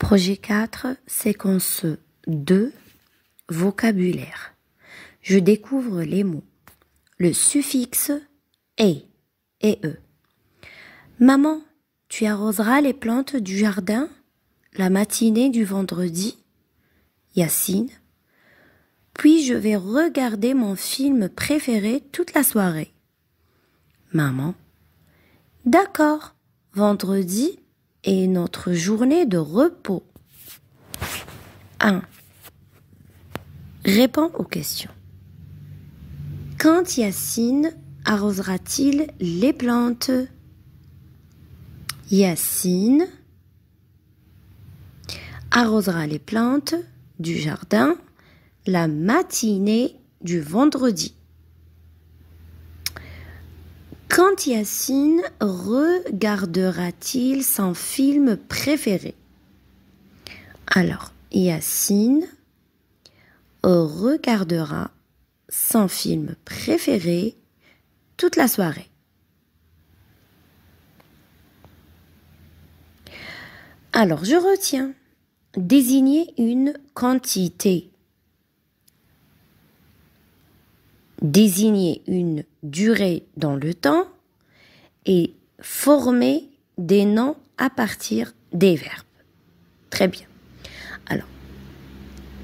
Projet 4, séquence 2, vocabulaire. Je découvre les mots. Le suffixe et et e. Maman, tu arroseras les plantes du jardin la matinée du vendredi Yacine. Puis je vais regarder mon film préféré toute la soirée. Maman. D'accord, vendredi et notre journée de repos. 1. Réponds aux questions. Quand Yacine arrosera-t-il les plantes Yacine arrosera les plantes du jardin la matinée du vendredi. Quand Yacine regardera-t-il son film préféré Alors, Yacine regardera son film préféré toute la soirée. Alors, je retiens. Désigner une quantité. désigner une durée dans le temps et former des noms à partir des verbes. Très bien. Alors,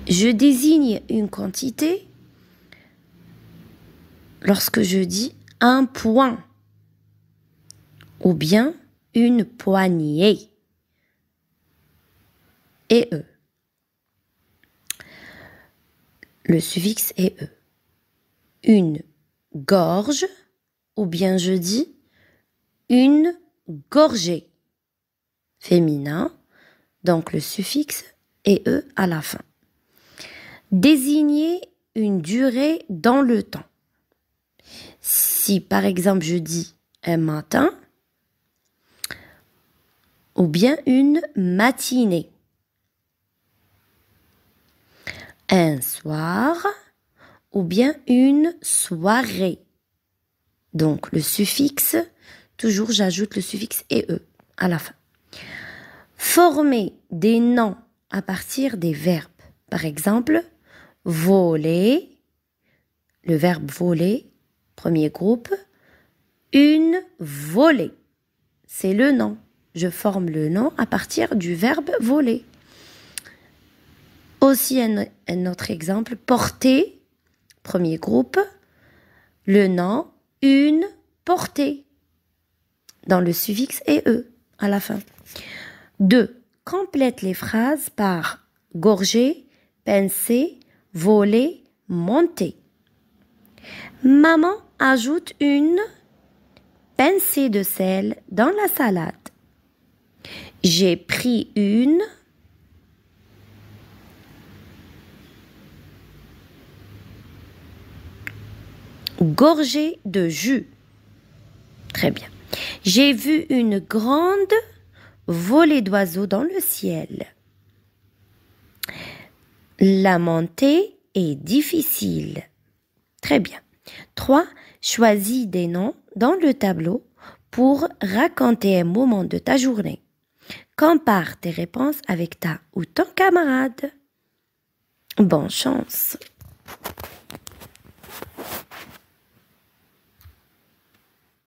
je désigne une quantité lorsque je dis un point ou bien une poignée. Et e. Le suffixe est e une gorge ou bien je dis une gorgée féminin, donc le suffixe e à la fin. Désigner une durée dans le temps. Si par exemple je dis un matin ou bien une matinée. Un soir ou bien une soirée. Donc le suffixe, toujours j'ajoute le suffixe et e à la fin. Former des noms à partir des verbes. Par exemple, voler, le verbe voler, premier groupe, une volée. C'est le nom. Je forme le nom à partir du verbe voler. Aussi un, un autre exemple, porter Premier groupe, le nom, une, portée, dans le suffixe et e à la fin. 2. Complète les phrases par gorger, pincer, voler, monter. Maman ajoute une pincée de sel dans la salade. J'ai pris une Gorgée de jus. Très bien. J'ai vu une grande volée d'oiseaux dans le ciel. La montée est difficile. Très bien. 3. Choisis des noms dans le tableau pour raconter un moment de ta journée. Compare tes réponses avec ta ou ton camarade. Bonne chance.